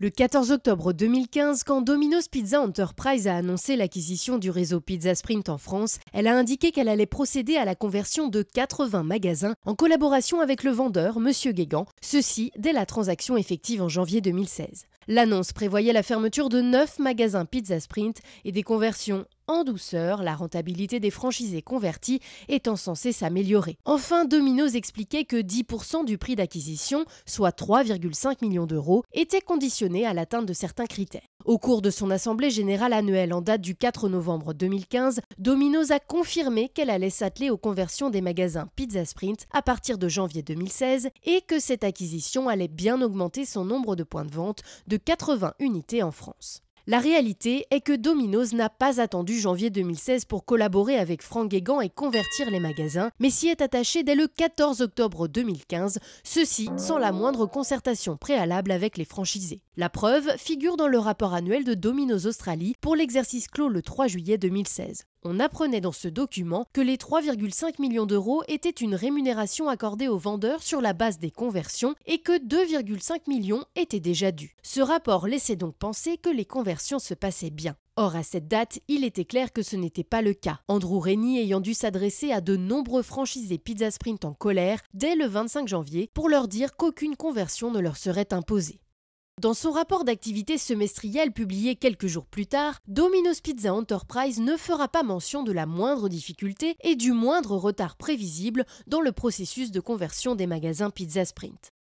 Le 14 octobre 2015, quand Domino's Pizza Enterprise a annoncé l'acquisition du réseau Pizza Sprint en France, elle a indiqué qu'elle allait procéder à la conversion de 80 magasins en collaboration avec le vendeur, M. Guégan, ceci dès la transaction effective en janvier 2016. L'annonce prévoyait la fermeture de 9 magasins Pizza Sprint et des conversions en douceur, la rentabilité des franchisés convertis étant censée s'améliorer. Enfin, Domino's expliquait que 10% du prix d'acquisition, soit 3,5 millions d'euros, était conditionné à l'atteinte de certains critères. Au cours de son assemblée générale annuelle en date du 4 novembre 2015, Domino's a confirmé qu'elle allait s'atteler aux conversions des magasins Pizza Sprint à partir de janvier 2016 et que cette acquisition allait bien augmenter son nombre de points de vente de 80 unités en France. La réalité est que Domino's n'a pas attendu janvier 2016 pour collaborer avec Franck Guégan et convertir les magasins, mais s'y est attaché dès le 14 octobre 2015, ceci sans la moindre concertation préalable avec les franchisés. La preuve figure dans le rapport annuel de Domino's Australie pour l'exercice clos le 3 juillet 2016. On apprenait dans ce document que les 3,5 millions d'euros étaient une rémunération accordée aux vendeurs sur la base des conversions et que 2,5 millions étaient déjà dus. Ce rapport laissait donc penser que les conversions se passaient bien. Or, à cette date, il était clair que ce n'était pas le cas. Andrew Rennie ayant dû s'adresser à de nombreux franchisés Pizza Sprint en colère dès le 25 janvier pour leur dire qu'aucune conversion ne leur serait imposée. Dans son rapport d'activité semestriel publié quelques jours plus tard, Domino's Pizza Enterprise ne fera pas mention de la moindre difficulté et du moindre retard prévisible dans le processus de conversion des magasins Pizza Sprint.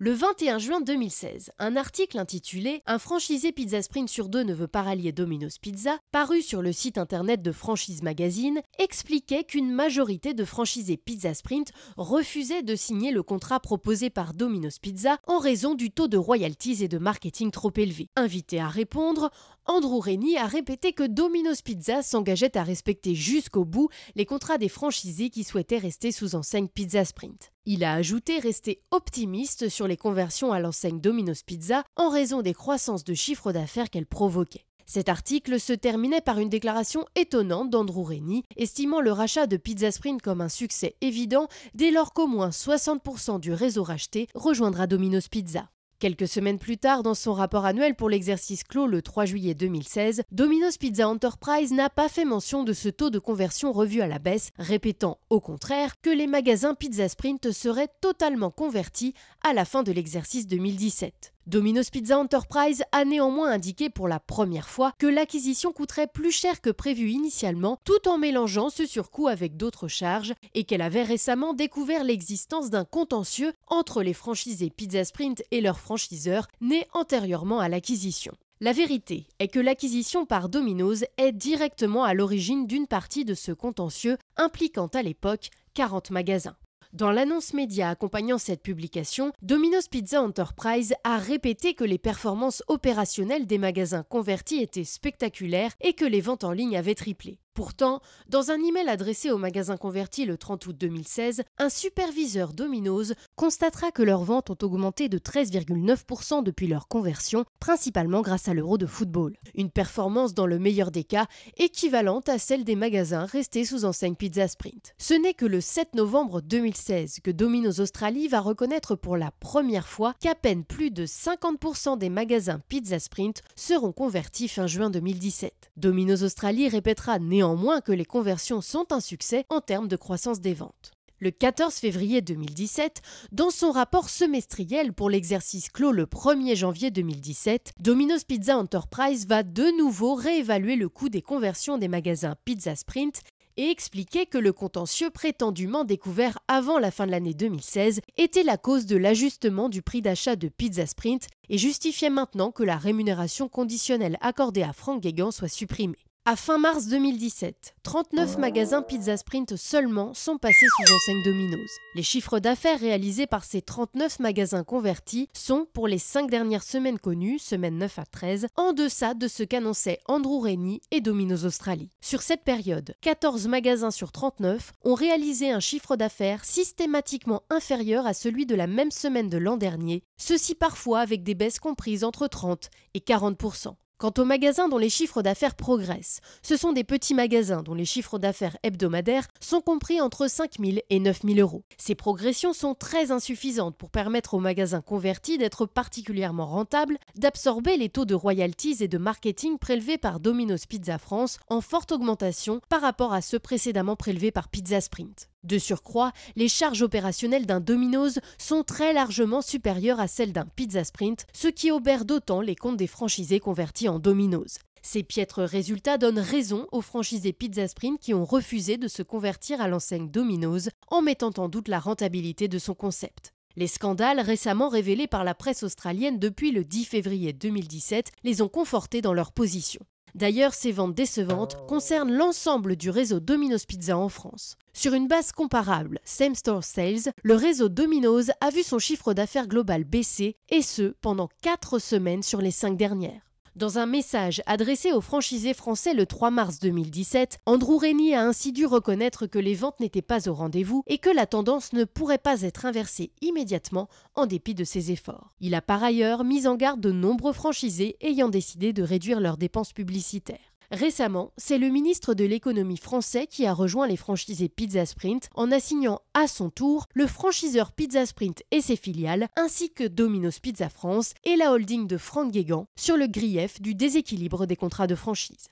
Le 21 juin 2016, un article intitulé Un franchisé Pizza Sprint sur deux ne veut pas rallier Domino's Pizza, paru sur le site internet de Franchise Magazine, expliquait qu'une majorité de franchisés Pizza Sprint refusaient de signer le contrat proposé par Domino's Pizza en raison du taux de royalties et de marketing trop élevé. Invité à répondre, Andrew Rennie a répété que Domino's Pizza s'engageait à respecter jusqu'au bout les contrats des franchisés qui souhaitaient rester sous enseigne Pizza Sprint. Il a ajouté rester optimiste sur les conversions à l'enseigne Domino's Pizza en raison des croissances de chiffre d'affaires qu'elle provoquait. Cet article se terminait par une déclaration étonnante d'Andrew Rennie, estimant le rachat de Pizza Sprint comme un succès évident dès lors qu'au moins 60% du réseau racheté rejoindra Domino's Pizza. Quelques semaines plus tard, dans son rapport annuel pour l'exercice clos le 3 juillet 2016, Domino's Pizza Enterprise n'a pas fait mention de ce taux de conversion revu à la baisse, répétant au contraire que les magasins Pizza Sprint seraient totalement convertis à la fin de l'exercice 2017. Domino's Pizza Enterprise a néanmoins indiqué pour la première fois que l'acquisition coûterait plus cher que prévu initialement, tout en mélangeant ce surcoût avec d'autres charges, et qu'elle avait récemment découvert l'existence d'un contentieux entre les franchisés Pizza Sprint et leurs franchiseurs, nés antérieurement à l'acquisition. La vérité est que l'acquisition par Domino's est directement à l'origine d'une partie de ce contentieux impliquant à l'époque 40 magasins. Dans l'annonce média accompagnant cette publication, Domino's Pizza Enterprise a répété que les performances opérationnelles des magasins convertis étaient spectaculaires et que les ventes en ligne avaient triplé. Pourtant, dans un email adressé au magasin converti le 30 août 2016, un superviseur Domino's constatera que leurs ventes ont augmenté de 13,9% depuis leur conversion, principalement grâce à l'euro de football. Une performance dans le meilleur des cas équivalente à celle des magasins restés sous enseigne Pizza Sprint. Ce n'est que le 7 novembre 2016 que Domino's Australie va reconnaître pour la première fois qu'à peine plus de 50% des magasins Pizza Sprint seront convertis fin juin 2017. Domino's Australie répétera néanmoins moins que les conversions sont un succès en termes de croissance des ventes. Le 14 février 2017, dans son rapport semestriel pour l'exercice clos le 1er janvier 2017, Domino's Pizza Enterprise va de nouveau réévaluer le coût des conversions des magasins Pizza Sprint et expliquer que le contentieux prétendument découvert avant la fin de l'année 2016 était la cause de l'ajustement du prix d'achat de Pizza Sprint et justifiait maintenant que la rémunération conditionnelle accordée à Franck Guégan soit supprimée. À fin mars 2017, 39 magasins Pizza Sprint seulement sont passés sous enseigne Domino's. Les chiffres d'affaires réalisés par ces 39 magasins convertis sont, pour les 5 dernières semaines connues, semaines 9 à 13, en deçà de ce qu'annonçaient Andrew Rennie et Domino's Australie. Sur cette période, 14 magasins sur 39 ont réalisé un chiffre d'affaires systématiquement inférieur à celui de la même semaine de l'an dernier, ceci parfois avec des baisses comprises entre 30 et 40 Quant aux magasins dont les chiffres d'affaires progressent, ce sont des petits magasins dont les chiffres d'affaires hebdomadaires sont compris entre 5 000 et 9 000 euros. Ces progressions sont très insuffisantes pour permettre aux magasins convertis d'être particulièrement rentables, d'absorber les taux de royalties et de marketing prélevés par Domino's Pizza France en forte augmentation par rapport à ceux précédemment prélevés par Pizza Sprint. De surcroît, les charges opérationnelles d'un Domino's sont très largement supérieures à celles d'un Pizza Sprint, ce qui obère d'autant les comptes des franchisés convertis en Domino's. Ces piètres résultats donnent raison aux franchisés Pizza Sprint qui ont refusé de se convertir à l'enseigne Domino's en mettant en doute la rentabilité de son concept. Les scandales récemment révélés par la presse australienne depuis le 10 février 2017 les ont confortés dans leur position. D'ailleurs, ces ventes décevantes concernent l'ensemble du réseau Domino's Pizza en France. Sur une base comparable, Same Store Sales, le réseau Domino's a vu son chiffre d'affaires global baisser, et ce, pendant 4 semaines sur les 5 dernières. Dans un message adressé aux franchisés français le 3 mars 2017, Andrew Rennie a ainsi dû reconnaître que les ventes n'étaient pas au rendez-vous et que la tendance ne pourrait pas être inversée immédiatement en dépit de ses efforts. Il a par ailleurs mis en garde de nombreux franchisés ayant décidé de réduire leurs dépenses publicitaires. Récemment, c'est le ministre de l'économie français qui a rejoint les franchisés Pizza Sprint en assignant à son tour le franchiseur Pizza Sprint et ses filiales, ainsi que Domino's Pizza France et la holding de Franck Guégan sur le grief du déséquilibre des contrats de franchise.